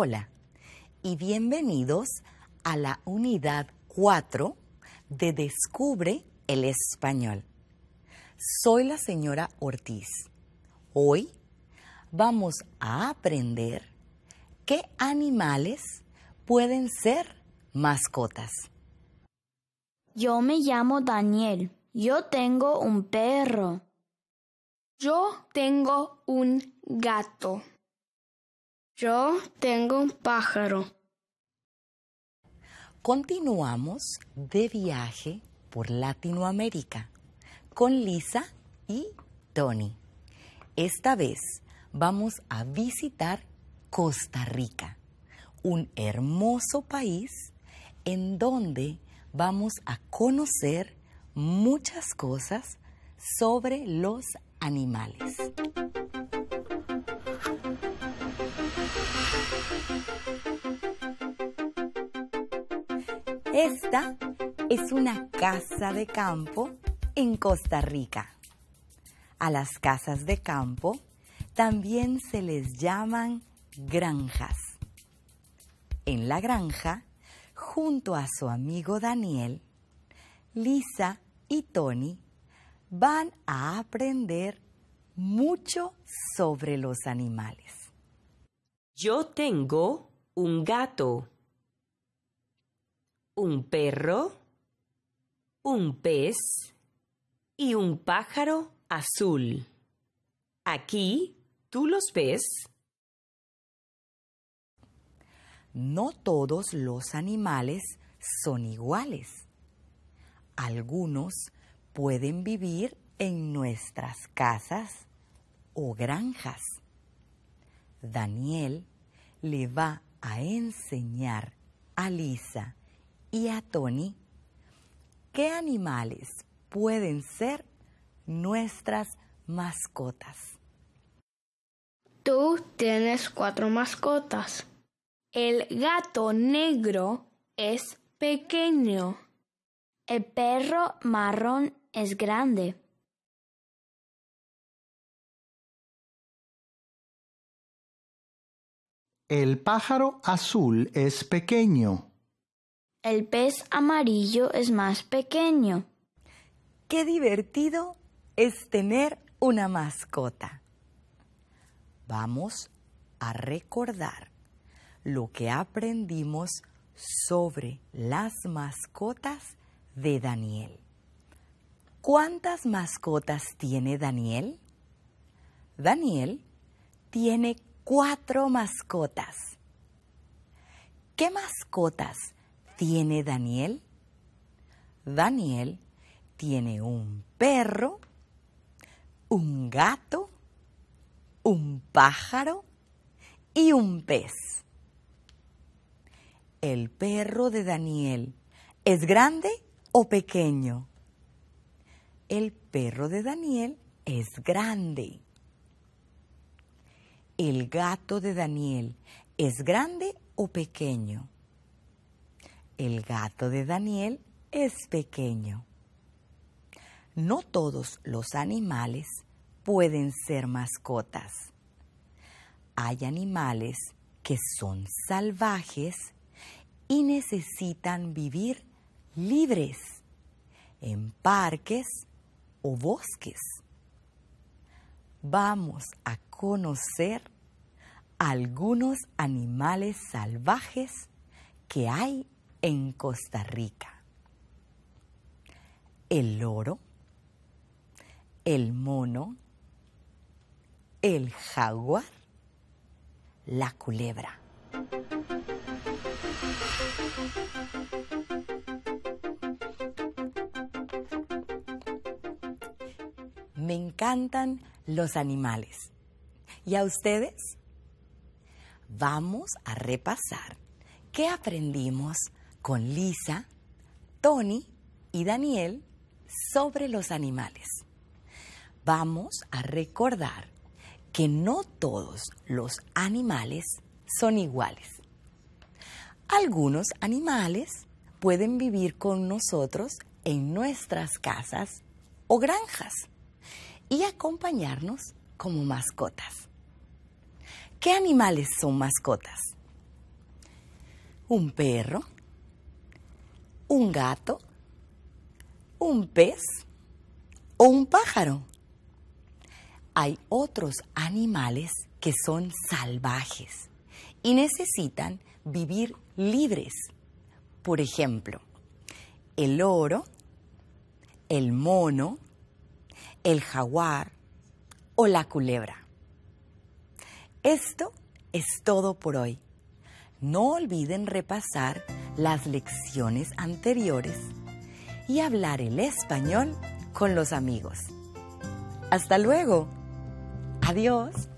Hola y bienvenidos a la unidad 4 de Descubre el Español. Soy la señora Ortiz. Hoy vamos a aprender qué animales pueden ser mascotas. Yo me llamo Daniel. Yo tengo un perro. Yo tengo un gato. Yo tengo un pájaro. Continuamos de viaje por Latinoamérica con Lisa y Tony. Esta vez vamos a visitar Costa Rica, un hermoso país en donde vamos a conocer muchas cosas sobre los animales. Esta es una casa de campo en Costa Rica. A las casas de campo también se les llaman granjas. En la granja, junto a su amigo Daniel, Lisa y Tony van a aprender mucho sobre los animales. Yo tengo un gato un perro, un pez y un pájaro azul. Aquí, ¿tú los ves? No todos los animales son iguales. Algunos pueden vivir en nuestras casas o granjas. Daniel le va a enseñar a Lisa y a Tony qué animales pueden ser nuestras mascotas. Tú tienes cuatro mascotas. El gato negro es pequeño. El perro marrón es grande. El pájaro azul es pequeño. El pez amarillo es más pequeño. Qué divertido es tener una mascota. Vamos a recordar lo que aprendimos sobre las mascotas de Daniel. ¿Cuántas mascotas tiene Daniel? Daniel tiene cuatro mascotas. ¿Qué mascotas tiene Daniel? Daniel tiene un perro, un gato, un pájaro y un pez. ¿El perro de Daniel es grande o pequeño? El perro de Daniel es grande. ¿El gato de Daniel es grande o pequeño? El gato de Daniel es pequeño. No todos los animales pueden ser mascotas. Hay animales que son salvajes y necesitan vivir libres en parques o bosques. Vamos a conocer algunos animales salvajes que hay en Costa Rica. El loro, el mono, el jaguar, la culebra. Me encantan los animales. ¿Y a ustedes? Vamos a repasar qué aprendimos con Lisa, Tony y Daniel sobre los animales. Vamos a recordar que no todos los animales son iguales. Algunos animales pueden vivir con nosotros en nuestras casas o granjas y acompañarnos como mascotas. ¿Qué animales son mascotas? Un perro, un gato, un pez o un pájaro. Hay otros animales que son salvajes y necesitan vivir libres. Por ejemplo, el oro, el mono, el jaguar o la culebra. Esto es todo por hoy. No olviden repasar las lecciones anteriores y hablar el español con los amigos. Hasta luego. Adiós.